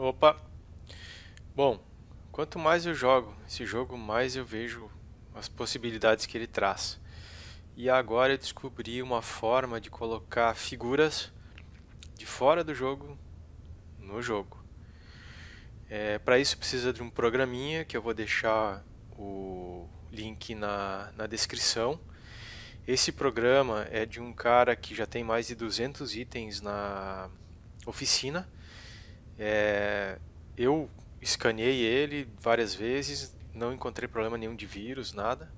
Opa! Bom, quanto mais eu jogo esse jogo, mais eu vejo as possibilidades que ele traz. E agora eu descobri uma forma de colocar figuras de fora do jogo no jogo. É, Para isso precisa de um programinha que eu vou deixar o link na, na descrição. Esse programa é de um cara que já tem mais de 200 itens na oficina é, eu escaneei ele várias vezes, não encontrei problema nenhum de vírus, nada,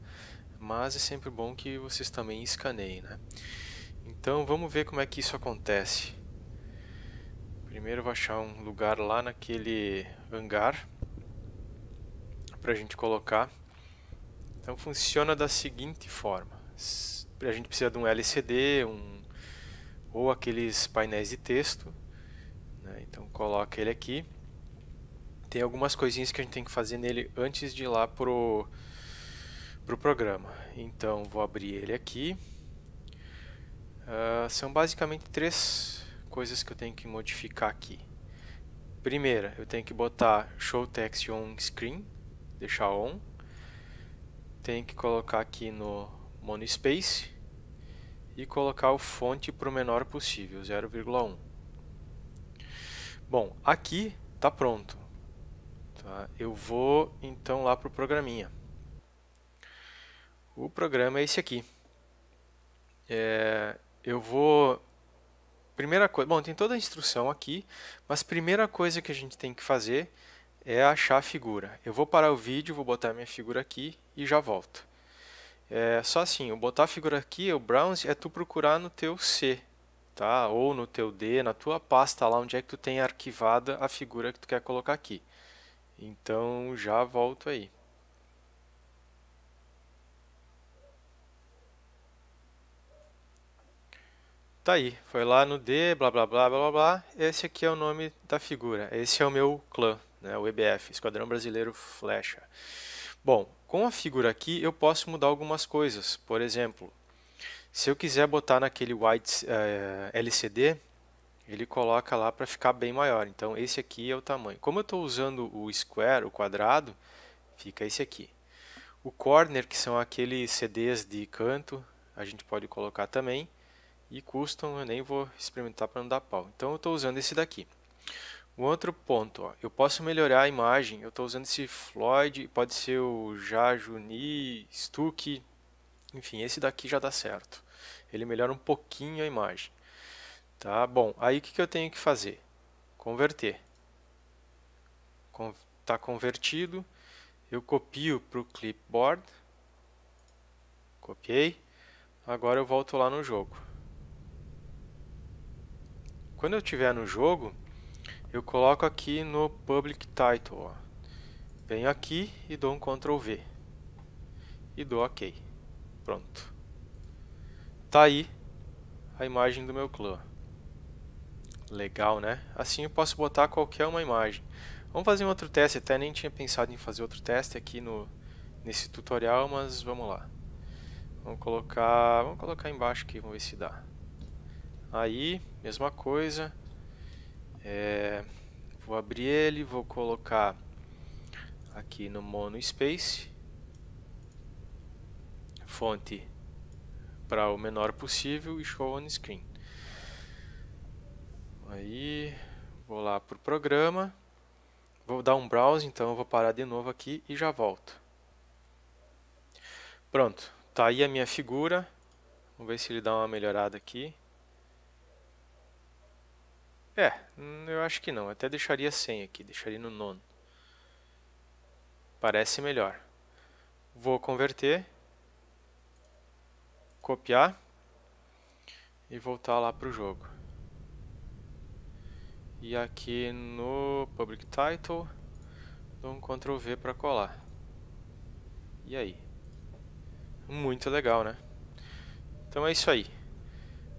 mas é sempre bom que vocês também escaneiem, né? Então vamos ver como é que isso acontece. Primeiro eu vou achar um lugar lá naquele hangar para a gente colocar. Então funciona da seguinte forma: a gente precisa de um LCD, um ou aqueles painéis de texto né? Então coloca ele aqui. Tem algumas coisinhas que a gente tem que fazer nele antes de ir lá pro, pro programa. Então vou abrir ele aqui. Uh, são basicamente três coisas que eu tenho que modificar aqui. Primeira, eu tenho que botar Show Text On Screen, deixar on. Tenho que colocar aqui no Monospace e colocar o fonte para o menor possível, 0,1. Bom, aqui está pronto. Tá? Eu vou então lá para o programinha. O programa é esse aqui. É, eu vou. Primeira coisa. Bom, tem toda a instrução aqui, mas primeira coisa que a gente tem que fazer é achar a figura. Eu vou parar o vídeo, vou botar a minha figura aqui e já volto. É, só assim, eu botar a figura aqui, o browse, é tu procurar no teu C, tá? Ou no teu D, na tua pasta lá onde é que tu tem arquivada a figura que tu quer colocar aqui. Então já volto aí. Tá aí, foi lá no D, blá blá blá blá blá. Esse aqui é o nome da figura. Esse é o meu clã, né? O EBF, Esquadrão Brasileiro Flecha. Bom, com a figura aqui eu posso mudar algumas coisas. Por exemplo, se eu quiser botar naquele white uh, eh, LCD, ele coloca lá para ficar bem maior. Então esse aqui é o tamanho. Como eu estou usando o square, o quadrado, fica esse aqui. O corner, que são aqueles CDs de canto, a gente pode colocar também. E custom eu nem vou experimentar para não dar pau. Então eu estou usando esse daqui. Um outro ponto, ó, eu posso melhorar a imagem, eu estou usando esse Floyd, pode ser o Jajuni, Stuck, enfim, esse daqui já dá certo. Ele melhora um pouquinho a imagem. Tá bom, aí o que, eu tenho que fazer? Converter. Está convertido. Eu copio para o clipboard. Copiei. Agora eu volto lá no jogo. Quando eu estiver no jogo, eu coloco aqui no public title. Ó. Venho aqui e dou um Ctrl V. E dou OK. Pronto. Tá aí a imagem do meu clã. Legal, né? Assim eu posso botar qualquer uma imagem. Vamos fazer um outro teste, até nem tinha pensado em fazer outro teste aqui no, nesse tutorial, mas vamos lá. Vamos colocar, vamos colocar embaixo aqui, vamos ver se dá. Aí, mesma coisa. É, vou abrir ele, vou colocar aqui no mono space fonte para o menor possível e show on screen. Aí vou lá para o programa, vou dar um browse, então vou parar de novo aqui e já volto. Pronto, tá aí a minha figura. Vamos ver se ele dá uma melhorada aqui. É, hum, eu acho que não. até deixaria 100 aqui, deixaria no nono. Parece melhor. Vou converter copiar e voltar lá para o jogo. E aqui no Public Title, dou um Ctrl V para colar. E aí? Muito legal, né? Então é isso aí.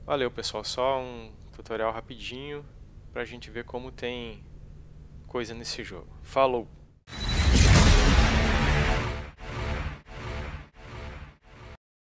Valeu, pessoal. Só um tutorial rapidinho para a gente ver como tem coisa nesse jogo. Falou!